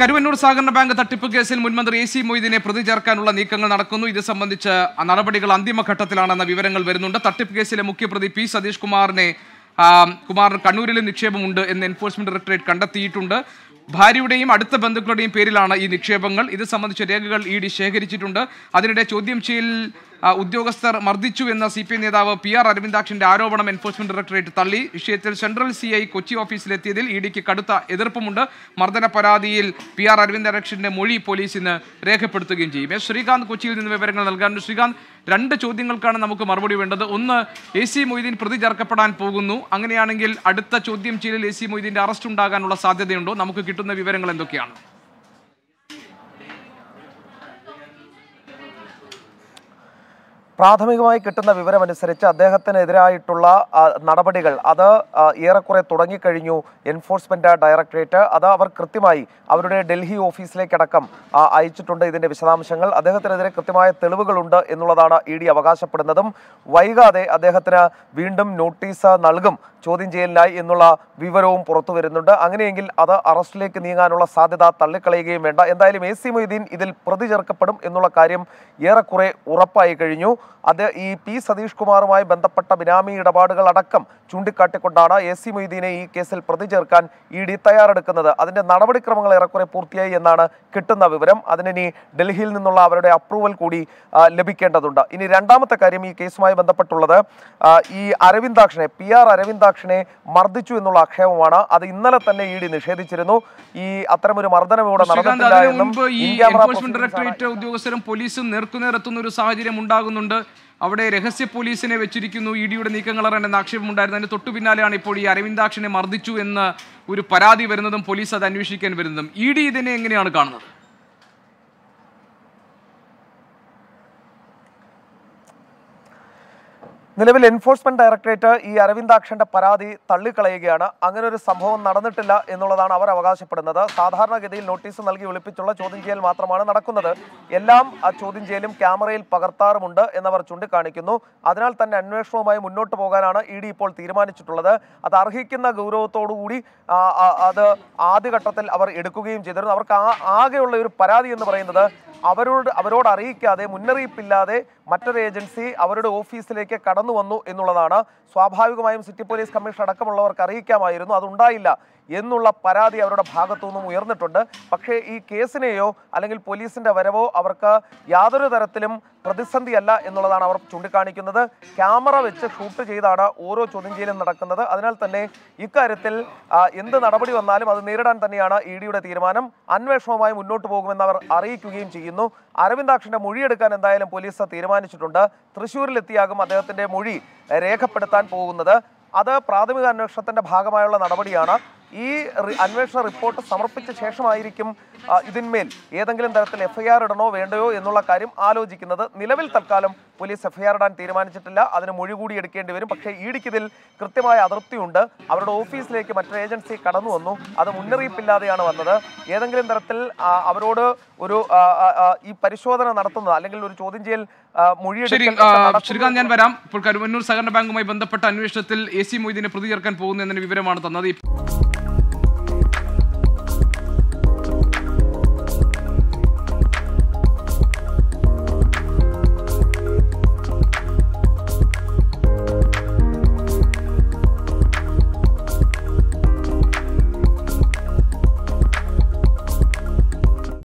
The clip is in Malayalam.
കരുവന്നൂർ സഹകരണ ബാങ്ക് തട്ടിപ്പ് കേസിൽ മുൻമന്ത്രി എ സി മൊയ്തീനെ പ്രതി ചേർക്കാനുള്ള നീക്കങ്ങൾ നടക്കുന്നു ഇത് സംബന്ധിച്ച് നടപടികൾ അന്തിമഘട്ടത്തിലാണെന്ന വിവരങ്ങൾ വരുന്നുണ്ട് തട്ടിപ്പ് കേസിലെ മുഖ്യപ്രതി പി സതീഷ് കുമാറിനെ കുമാറിന് കണ്ണൂരിൽ നിക്ഷേപമുണ്ട് എന്ന് എൻഫോഴ്സ്മെന്റ് ഡയറക്ടറേറ്റ് കണ്ടെത്തിയിട്ടുണ്ട് ഭാര്യയുടെയും അടുത്ത ബന്ധുക്കളുടെയും പേരിലാണ് ഈ നിക്ഷേപങ്ങൾ ഇത് സംബന്ധിച്ച രേഖകൾ ഇ ഡി ശേഖരിച്ചിട്ടുണ്ട് അതിനിടെ ചോദ്യം ചെയ്യൽ ഉദ്യോഗസ്ഥർ മർദ്ദിച്ചു എന്ന സി പി ഐ നേതാവ് പി ആർ അരവിന്ദാക്ഷിന്റെ ആരോപണം എൻഫോഴ്സ്മെന്റ് ഡയറക്ടറേറ്റ് തള്ളി വിഷയത്തിൽ സെൻട്രൽ സി ഐ കൊച്ചി ഓഫീസിലെത്തിയതിൽ ഇ e ഡിക്ക് കടുത്ത എതിർപ്പുമുണ്ട് മർദ്ദന പരാതിയിൽ പി ആർ അരവിന്ദാക്ഷിന്റെ മൊഴി പോലീസ് ഇന്ന് രേഖപ്പെടുത്തുകയും ചെയ്യും എസ് ശ്രീകാന്ത് കൊച്ചിയിൽ നിന്ന് വിവരങ്ങൾ നൽകാനുണ്ട് ശ്രീകാന്ത് രണ്ട് ചോദ്യങ്ങൾക്കാണ് നമുക്ക് മറുപടി വേണ്ടത് ഒന്ന് എ സി മൊയ്തീൻ പ്രതി ചേർക്കപ്പെടാൻ പോകുന്നു അങ്ങനെയാണെങ്കിൽ അടുത്ത ചോദ്യം ചെയ്യലിൽ എ സി മൊയ്തീൻ്റെ അറസ്റ്റ് ഉണ്ടാകാനുള്ള സാധ്യതയുണ്ടോ നമുക്ക് കിട്ടുന്ന വിവരങ്ങൾ എന്തൊക്കെയാണ് പ്രാഥമികമായി കിട്ടുന്ന വിവരമനുസരിച്ച് അദ്ദേഹത്തിനെതിരായിട്ടുള്ള നടപടികൾ അത് ഏറെക്കുറെ തുടങ്ങിക്കഴിഞ്ഞു എൻഫോഴ്സ്മെന്റ് ഡയറക്ടറേറ്റ് അത് അവർ കൃത്യമായി അവരുടെ ഡൽഹി ഓഫീസിലേക്കടക്കം അയച്ചിട്ടുണ്ട് ഇതിന്റെ വിശദാംശങ്ങൾ അദ്ദേഹത്തിനെതിരെ കൃത്യമായ തെളിവുകളുണ്ട് എന്നുള്ളതാണ് ഇ ഡി അവകാശപ്പെടുന്നതും വൈകാതെ അദ്ദേഹത്തിന് വീണ്ടും നോട്ടീസ് നൽകും ചോദ്യം ചെയ്യലിനായി എന്നുള്ള വിവരവും പുറത്തു വരുന്നുണ്ട് അങ്ങനെയെങ്കിൽ അത് അറസ്റ്റിലേക്ക് നീങ്ങാനുള്ള സാധ്യത തള്ളിക്കളയുകയും വേണ്ട എന്തായാലും എ സി മൊയ്തീൻ ഇതിൽ പ്രതി ചേർക്കപ്പെടും എന്നുള്ള കാര്യം ഏറെക്കുറെ ഉറപ്പായി കഴിഞ്ഞു അത് ഈ പി സതീഷ് കുമാറുമായി ബന്ധപ്പെട്ട ബിനാമി ഇടപാടുകൾ അടക്കം ചൂണ്ടിക്കാട്ടിക്കൊണ്ടാണ് എ സി മൊയ്തീനെ ഈ കേസിൽ പ്രതി ചേർക്കാൻ ഇ ഡി തയ്യാറെടുക്കുന്നത് അതിൻ്റെ നടപടിക്രമങ്ങൾ ഏറെക്കുറെ പൂർത്തിയായി എന്നാണ് കിട്ടുന്ന വിവരം അതിനി ഡൽഹിയിൽ നിന്നുള്ള അവരുടെ അപ്രൂവൽ കൂടി ലഭിക്കേണ്ടതുണ്ട് ഇനി രണ്ടാമത്തെ കാര്യം ഈ കേസുമായി ബന്ധപ്പെട്ടുള്ളത് ഈ അരവിന്ദാക്ഷനെ പി ആർ രുദ്രാക്ഷിനെ മർദ്ദിച്ചു എന്നുള്ള ആക്ഷേപമാണ് അത് ഇന്നലെ തന്നെ ഇ ഡി നിഷേധിച്ചിരുന്നു ഈ ഒരു മർദ്ദനം ഇവിടെ ഡയറക്ടറേറ്റ് ഉദ്യോഗസ്ഥരും പോലീസും നേർക്കുനേരെത്തുന്ന ഒരു സാഹചര്യം ഉണ്ടാകുന്നുണ്ട് അവിടെ രഹസ്യ പോലീസിനെ വെച്ചിരിക്കുന്നു ഇ ഡിയുടെ നീക്കങ്ങൾ ആക്ഷേപം ഉണ്ടായിരുന്നു അതിന് തൊട്ടു പിന്നാലെയാണ് ഇപ്പോൾ ഈ അരവിന്ദാക്ഷനെ മർദ്ദിച്ചു എന്ന് ഒരു പരാതി വരുന്നതും പോലീസ് അത് അന്വേഷിക്കാൻ വരുന്നതും ഇ ഡി ഇതിനെ എങ്ങനെയാണ് കാണുന്നത് നിലവിൽ എൻഫോഴ്സ്മെന്റ് ഡയറക്ടറേറ്റ് ഈ അരവിന്ദാക്ഷന്റെ പരാതി തള്ളിക്കളയുകയാണ് അങ്ങനെ ഒരു സംഭവം നടന്നിട്ടില്ല എന്നുള്ളതാണ് അവർ അവകാശപ്പെടുന്നത് സാധാരണഗതിയിൽ നോട്ടീസ് നൽകി വിളിപ്പിച്ചുള്ള ചോദ്യം ചെയ്യൽ മാത്രമാണ് നടക്കുന്നത് എല്ലാം ആ ചോദ്യം ചെയ്യലും ക്യാമറയിൽ പകർത്താറുമുണ്ട് എന്നവർ ചൂണ്ടിക്കാണിക്കുന്നു അതിനാൽ തന്നെ അന്വേഷണവുമായി മുന്നോട്ട് പോകാനാണ് ഇ ഇപ്പോൾ തീരുമാനിച്ചിട്ടുള്ളത് അത് അർഹിക്കുന്ന ഗൗരവത്തോടുകൂടി അത് ആദ്യഘട്ടത്തിൽ അവർ എടുക്കുകയും ചെയ്തിരുന്നു അവർക്ക് ആകെയുള്ള ഒരു പരാതി എന്ന് പറയുന്നത് അവരോട് അവരോട് അറിയിക്കാതെ മുന്നറിയിപ്പില്ലാതെ മറ്റൊരു ഏജൻസി അവരുടെ ഓഫീസിലേക്ക് കടന്നു വന്നു എന്നുള്ളതാണ് സ്വാഭാവികമായും സിറ്റി പോലീസ് കമ്മീഷൻ അടക്കമുള്ളവർക്ക് അറിയിക്കാമായിരുന്നു അതുണ്ടായില്ല എന്നുള്ള പരാതി അവരുടെ ഭാഗത്തു നിന്നും ഉയർന്നിട്ടുണ്ട് പക്ഷേ ഈ കേസിനെയോ അല്ലെങ്കിൽ പോലീസിന്റെ വരവോ അവർക്ക് യാതൊരു തരത്തിലും പ്രതിസന്ധിയല്ല എന്നുള്ളതാണ് അവർ ചൂണ്ടിക്കാണിക്കുന്നത് ക്യാമറ വെച്ച് ഷൂട്ട് ചെയ്താണ് ഓരോ ചോദ്യം ചെയ്യലും നടക്കുന്നത് അതിനാൽ തന്നെ ഇക്കാര്യത്തിൽ എന്ത് നടപടി വന്നാലും അത് നേരിടാൻ തന്നെയാണ് ഇ ഡിയുടെ തീരുമാനം അന്വേഷണവുമായി മുന്നോട്ട് പോകുമെന്ന് അവർ അറിയിക്കുകയും ചെയ്യുന്നു അരവിന്ദാക്ഷന്റെ മൊഴിയെടുക്കാൻ എന്തായാലും പോലീസ് തീരുമാനിച്ചിട്ടുണ്ട് തൃശ്ശൂരിലെത്തിയാകും അദ്ദേഹത്തിന്റെ മൊഴി രേഖപ്പെടുത്താൻ പോകുന്നത് അത് പ്രാഥമിക അന്വേഷണത്തിന്റെ ഭാഗമായുള്ള നടപടിയാണ് ഈ അന്വേഷണ റിപ്പോർട്ട് സമർപ്പിച്ച ശേഷമായിരിക്കും ഇതിന്മേൽ ഏതെങ്കിലും തരത്തിൽ എഫ്ഐആർ ഇടണോ വേണ്ടയോ എന്നുള്ള കാര്യം ആലോചിക്കുന്നത് നിലവിൽ തൽക്കാലം പോലീസ് എഫ്ഐആർ ഇടാൻ തീരുമാനിച്ചിട്ടില്ല അതിന് മൊഴി കൂടി എടുക്കേണ്ടി വരും പക്ഷേ ഇടിക്കിതിൽ കൃത്യമായ അതിർത്തിയുണ്ട് അവരുടെ ഓഫീസിലേക്ക് മറ്റൊരു ഏജൻസി കടന്നു വന്നു അത് മുന്നറിയിപ്പില്ലാതെയാണ് വന്നത് ഏതെങ്കിലും തരത്തിൽ അവരോട് ഒരു ഈ പരിശോധന നടത്തുന്നത് അല്ലെങ്കിൽ ഒരു ചോദ്യം ചെയ്യൽ ശ്രീകാന്ത് ഞാൻ വരാം ഇപ്പോൾ കരുവന്നൂർ സഹകരണ ബാങ്കുമായി ബന്ധപ്പെട്ട അന്വേഷണത്തിൽ എ സി മൊയ്തീനെ പ്രതി ചേർക്കാൻ പോകുന്നു എന്നതിന് വിവരമാണ് തന്നത്